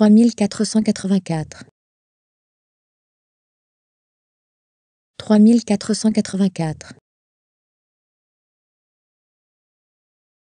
trois mille quatre cent quatre-vingt-quatre trois mille quatre cent quatre-vingt-quatre